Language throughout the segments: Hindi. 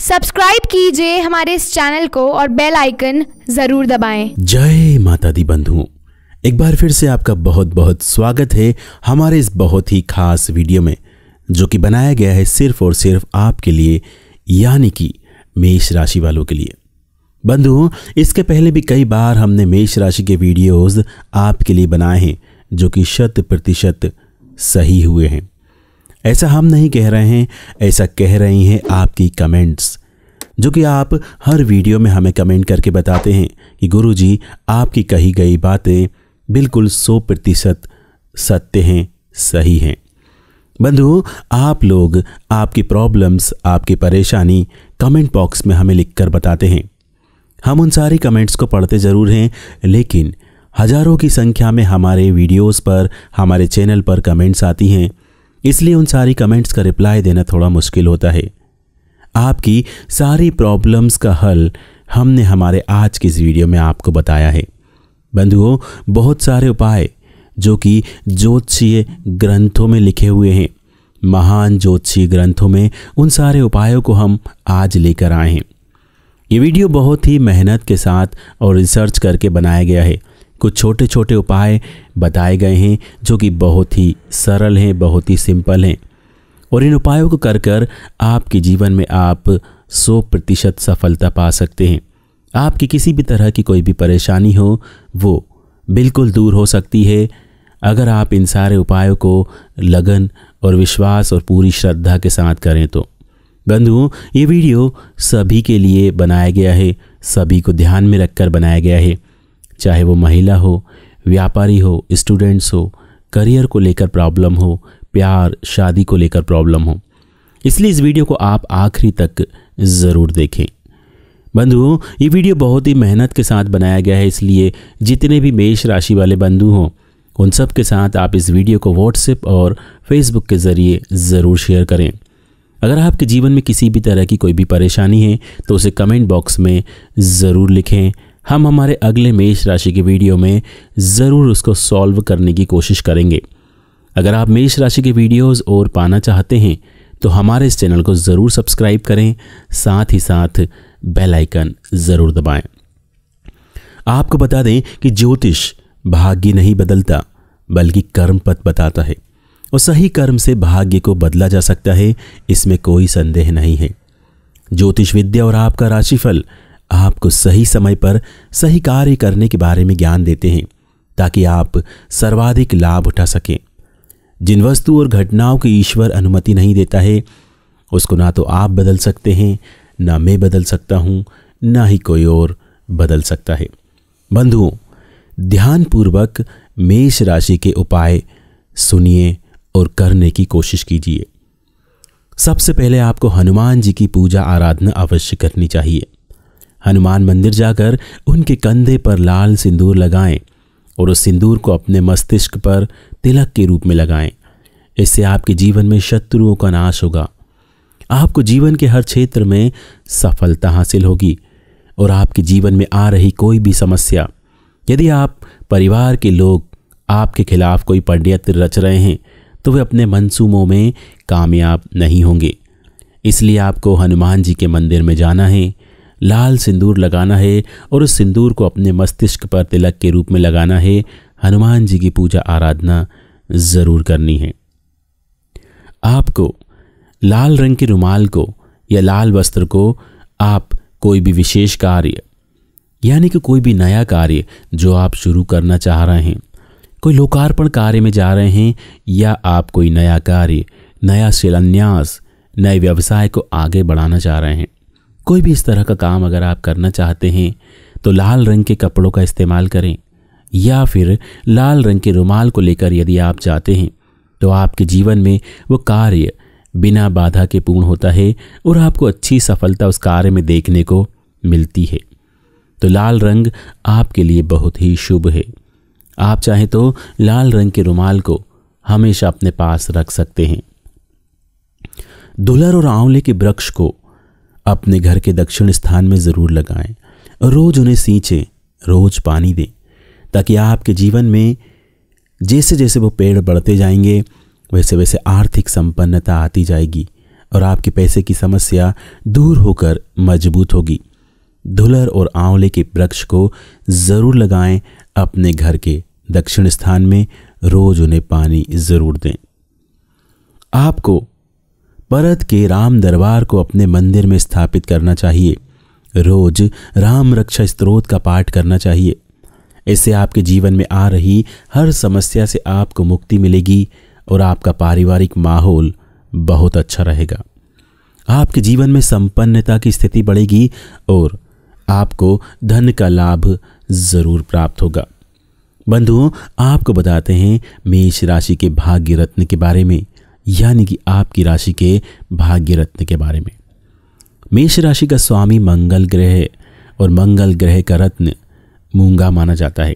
सब्सक्राइब कीजिए हमारे इस चैनल को और बेल आइकन जरूर दबाएं। जय माता दी बंधुओं एक बार फिर से आपका बहुत बहुत स्वागत है हमारे इस बहुत ही खास वीडियो में जो कि बनाया गया है सिर्फ और सिर्फ आपके लिए यानी कि मेष राशि वालों के लिए बंधुओं इसके पहले भी कई बार हमने मेष राशि के वीडियोज़ आपके लिए बनाए हैं जो कि शत प्रतिशत सही हुए हैं ऐसा हम नहीं कह रहे हैं ऐसा कह रही हैं आपकी कमेंट्स जो कि आप हर वीडियो में हमें कमेंट करके बताते हैं कि गुरु जी आपकी कही गई बातें बिल्कुल सौ प्रतिशत सत्य हैं सही हैं बंधु आप लोग आपकी प्रॉब्लम्स आपकी परेशानी कमेंट बॉक्स में हमें लिखकर बताते हैं हम उन सारी कमेंट्स को पढ़ते ज़रूर हैं लेकिन हज़ारों की संख्या में हमारे वीडियोस पर हमारे चैनल पर कमेंट्स आती हैं इसलिए उन सारी कमेंट्स का रिप्लाई देना थोड़ा मुश्किल होता है आपकी सारी प्रॉब्लम्स का हल हमने हमारे आज की इस वीडियो में आपको बताया है बंधुओं बहुत सारे उपाय जो कि ज्योतिषीय ग्रंथों में लिखे हुए हैं महान ज्योतिषीय ग्रंथों में उन सारे उपायों को हम आज लेकर आए हैं ये वीडियो बहुत ही मेहनत के साथ और रिसर्च करके बनाया गया है कुछ छोटे छोटे उपाय बताए गए हैं जो कि बहुत ही सरल हैं बहुत ही सिंपल हैं और इन उपायों को कर कर आपके जीवन में आप सौ प्रतिशत सफलता पा सकते हैं आपकी किसी भी तरह की कोई भी परेशानी हो वो बिल्कुल दूर हो सकती है अगर आप इन सारे उपायों को लगन और विश्वास और पूरी श्रद्धा के साथ करें तो बंधुओं ये वीडियो सभी के लिए बनाया गया है सभी को ध्यान में रखकर बनाया गया है चाहे वो महिला हो व्यापारी हो स्टूडेंट्स हो करियर को लेकर प्रॉब्लम हो प्यार शादी को लेकर प्रॉब्लम हो इसलिए इस वीडियो को आप आखिरी तक ज़रूर देखें बंधुओं ये वीडियो बहुत ही मेहनत के साथ बनाया गया है इसलिए जितने भी मेष राशि वाले बंधु हों उन सब के साथ आप इस वीडियो को व्हाट्सएप और फेसबुक के ज़रिए ज़रूर शेयर करें अगर आपके जीवन में किसी भी तरह की कोई भी परेशानी है तो उसे कमेंट बॉक्स में ज़रूर लिखें हम हमारे अगले मेष राशि के वीडियो में ज़रूर उसको सॉल्व करने की कोशिश करेंगे अगर आप मेष राशि के वीडियोस और पाना चाहते हैं तो हमारे इस चैनल को ज़रूर सब्सक्राइब करें साथ ही साथ बेल आइकन ज़रूर दबाएं आपको बता दें कि ज्योतिष भाग्य नहीं बदलता बल्कि कर्म पथ बताता है और सही कर्म से भाग्य को बदला जा सकता है इसमें कोई संदेह नहीं है ज्योतिष विद्या और आपका राशिफल आपको सही समय पर सही कार्य करने के बारे में ज्ञान देते हैं ताकि आप सर्वाधिक लाभ उठा सकें जिन वस्तु और घटनाओं की ईश्वर अनुमति नहीं देता है उसको ना तो आप बदल सकते हैं ना मैं बदल सकता हूँ ना ही कोई और बदल सकता है बंधुओं ध्यानपूर्वक मेष राशि के उपाय सुनिए और करने की कोशिश कीजिए सबसे पहले आपको हनुमान जी की पूजा आराधना अवश्य करनी चाहिए हनुमान मंदिर जाकर उनके कंधे पर लाल सिंदूर लगाएं और उस सिंदूर को अपने मस्तिष्क पर तिलक के रूप में लगाएं इससे आपके जीवन में शत्रुओं का नाश होगा आपको जीवन के हर क्षेत्र में सफलता हासिल होगी और आपके जीवन में आ रही कोई भी समस्या यदि आप परिवार के लोग आपके खिलाफ कोई पंडित रच रहे हैं तो वे अपने मनसूबों में कामयाब नहीं होंगे इसलिए आपको हनुमान जी के मंदिर में जाना है लाल सिंदूर लगाना है और उस सिंदूर को अपने मस्तिष्क पर तिलक के रूप में लगाना है हनुमान जी की पूजा आराधना ज़रूर करनी है आपको लाल रंग के रुमाल को या लाल वस्त्र को आप कोई भी विशेष कार्य यानी कि कोई भी नया कार्य जो आप शुरू करना चाह रहे हैं कोई लोकार्पण कार्य में जा रहे हैं या आप कोई नया कार्य नया शिलान्यास नए व्यवसाय को आगे बढ़ाना चाह रहे हैं कोई भी इस तरह का काम अगर आप करना चाहते हैं तो लाल रंग के कपड़ों का इस्तेमाल करें या फिर लाल रंग के रुमाल को लेकर यदि आप जाते हैं तो आपके जीवन में वो कार्य बिना बाधा के पूर्ण होता है और आपको अच्छी सफलता उस कार्य में देखने को मिलती है तो लाल रंग आपके लिए बहुत ही शुभ है आप चाहें तो लाल रंग के रुमाल को हमेशा अपने पास रख सकते हैं दुलर और आंवले के वृक्ष को अपने घर के दक्षिण स्थान में ज़रूर लगाएं रोज़ उन्हें सींचें रोज़ पानी दें ताकि आपके जीवन में जैसे जैसे वो पेड़ बढ़ते जाएंगे वैसे वैसे आर्थिक संपन्नता आती जाएगी और आपके पैसे की समस्या दूर होकर मजबूत होगी धुलर और आंवले के वृक्ष को ज़रूर लगाएं अपने घर के दक्षिण स्थान में रोज़ उन्हें पानी ज़रूर दें आपको परत के राम दरबार को अपने मंदिर में स्थापित करना चाहिए रोज राम रक्षा स्त्रोत का पाठ करना चाहिए इससे आपके जीवन में आ रही हर समस्या से आपको मुक्ति मिलेगी और आपका पारिवारिक माहौल बहुत अच्छा रहेगा आपके जीवन में संपन्नता की स्थिति बढ़ेगी और आपको धन का लाभ ज़रूर प्राप्त होगा बंधुओं आपको बताते हैं मेष राशि के भाग्य रत्न के बारे में यानी कि आपकी राशि के भाग्य रत्न के बारे में मेष राशि का स्वामी मंगल ग्रह है और मंगल ग्रह का रत्न मूंगा माना जाता है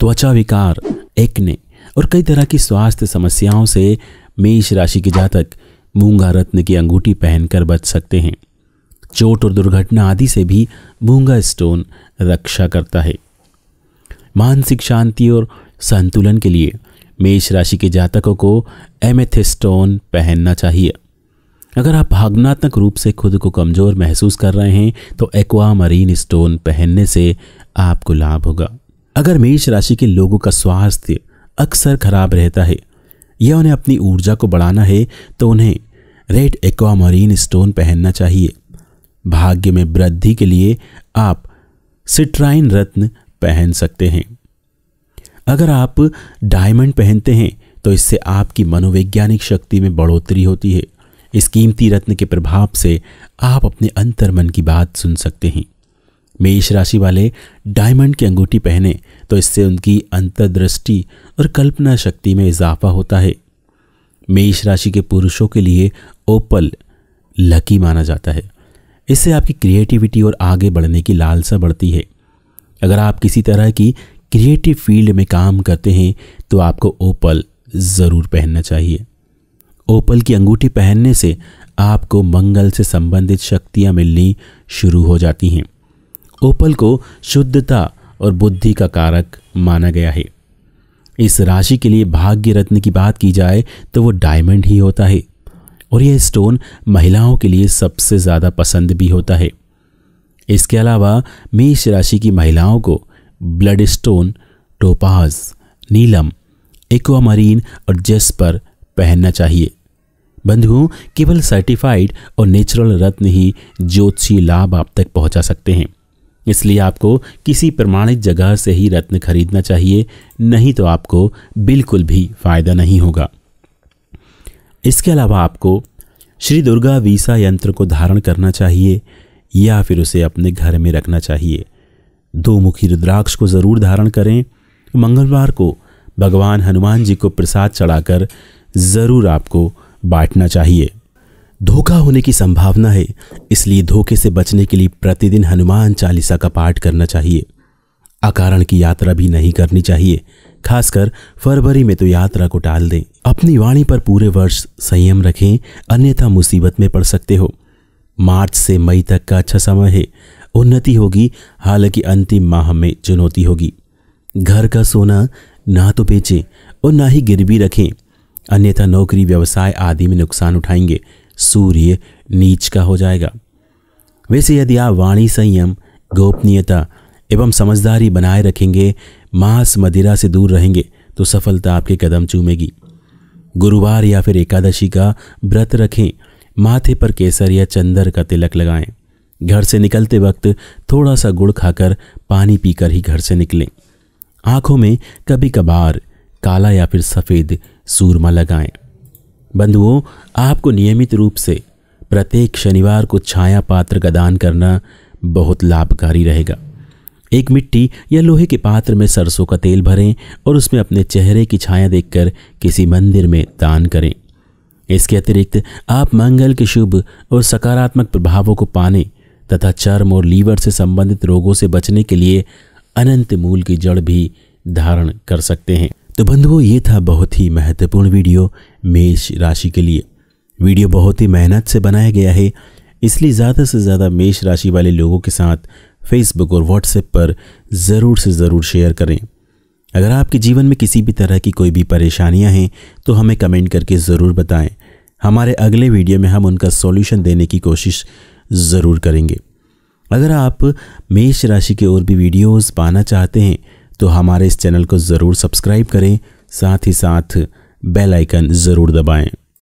त्वचा विकार एक्ने और कई तरह की स्वास्थ्य समस्याओं से मेष राशि के जातक मूंगा रत्न की अंगूठी पहनकर बच सकते हैं चोट और दुर्घटना आदि से भी मूंगा स्टोन रक्षा करता है मानसिक शांति और संतुलन के लिए मेष राशि के जातकों को एमेथिस्टोन पहनना चाहिए अगर आप भावनात्मक रूप से खुद को कमज़ोर महसूस कर रहे हैं तो एक्वा मरीन स्टोन पहनने से आपको लाभ होगा अगर मेष राशि के लोगों का स्वास्थ्य अक्सर खराब रहता है या उन्हें अपनी ऊर्जा को बढ़ाना है तो उन्हें रेड एक्वा मरीन स्टोन पहनना चाहिए भाग्य में वृद्धि के लिए आप सिट्राइन रत्न पहन सकते हैं अगर आप डायमंड पहनते हैं तो इससे आपकी मनोवैज्ञानिक शक्ति में बढ़ोतरी होती है इस कीमती रत्न के प्रभाव से आप अपने अंतर मन की बात सुन सकते हैं मेष राशि वाले डायमंड की अंगूठी पहने तो इससे उनकी अंतर्दृष्टि और कल्पना शक्ति में इजाफा होता है मेष राशि के पुरुषों के लिए ओपल लकी माना जाता है इससे आपकी क्रिएटिविटी और आगे बढ़ने की लालसा बढ़ती है अगर आप किसी तरह की क्रिएटिव फील्ड में काम करते हैं तो आपको ओपल ज़रूर पहनना चाहिए ओपल की अंगूठी पहनने से आपको मंगल से संबंधित शक्तियाँ मिलनी शुरू हो जाती हैं ओपल को शुद्धता और बुद्धि का कारक माना गया है इस राशि के लिए भाग्य रत्न की बात की जाए तो वो डायमंड ही होता है और यह स्टोन महिलाओं के लिए सबसे ज़्यादा पसंद भी होता है इसके अलावा मेष राशि की महिलाओं को ब्लड स्टोन टोपाज नीलम एक्वामरीन और जेस्पर पहनना चाहिए बंधुओं केवल सर्टिफाइड और नेचुरल रत्न ही ज्योतिषी लाभ आप तक पहुंचा सकते हैं इसलिए आपको किसी प्रमाणित जगह से ही रत्न खरीदना चाहिए नहीं तो आपको बिल्कुल भी फायदा नहीं होगा इसके अलावा आपको श्री दुर्गा वीसा यंत्र को धारण करना चाहिए या फिर उसे अपने घर में रखना चाहिए दो मुखी रुद्राक्ष को जरूर धारण करें मंगलवार को भगवान हनुमान जी को प्रसाद चढ़ाकर ज़रूर आपको बांटना चाहिए धोखा होने की संभावना है इसलिए धोखे से बचने के लिए प्रतिदिन हनुमान चालीसा का पाठ करना चाहिए अकारण की यात्रा भी नहीं करनी चाहिए खासकर फरवरी में तो यात्रा को टाल दें अपनी वाणी पर पूरे वर्ष संयम रखें अन्यथा मुसीबत में पड़ सकते हो मार्च से मई तक का अच्छा समय है उन्नति होगी हालांकि अंतिम माह में चुनौती होगी घर का सोना ना तो बेचें और ना ही गिरवी रखें अन्यथा नौकरी व्यवसाय आदि में नुकसान उठाएंगे सूर्य नीच का हो जाएगा वैसे यदि आप वाणी संयम गोपनीयता एवं समझदारी बनाए रखेंगे मांस मदिरा से दूर रहेंगे तो सफलता आपके कदम चूमेगी गुरुवार या फिर एकादशी का व्रत रखें माथे पर केसर या चंदर का तिलक लगाएं घर से निकलते वक्त थोड़ा सा गुड़ खाकर पानी पीकर ही घर से निकलें आँखों में कभी कभार काला या फिर सफ़ेद सूरमा लगाएं बंधुओं आपको नियमित रूप से प्रत्येक शनिवार को छाया पात्र का दान करना बहुत लाभकारी रहेगा एक मिट्टी या लोहे के पात्र में सरसों का तेल भरें और उसमें अपने चेहरे की छाया देखकर किसी मंदिर में दान करें इसके अतिरिक्त आप मंगल के शुभ और सकारात्मक प्रभावों को पाने तथा चर्म और लीवर से संबंधित रोगों से बचने के लिए अनंत मूल की जड़ भी धारण कर सकते हैं तो बंधुओं ये था बहुत ही महत्वपूर्ण वीडियो मेष राशि के लिए वीडियो बहुत ही मेहनत से बनाया गया है इसलिए ज़्यादा से ज़्यादा मेष राशि वाले लोगों के साथ फेसबुक और व्हाट्सएप पर ज़रूर से ज़रूर शेयर करें अगर आपके जीवन में किसी भी तरह की कोई भी परेशानियां हैं तो हमें कमेंट करके ज़रूर बताएं हमारे अगले वीडियो में हम उनका सॉल्यूशन देने की कोशिश ज़रूर करेंगे अगर आप मेष राशि के और भी वीडियोस पाना चाहते हैं तो हमारे इस चैनल को ज़रूर सब्सक्राइब करें साथ ही साथ बेल आइकन ज़रूर दबाएं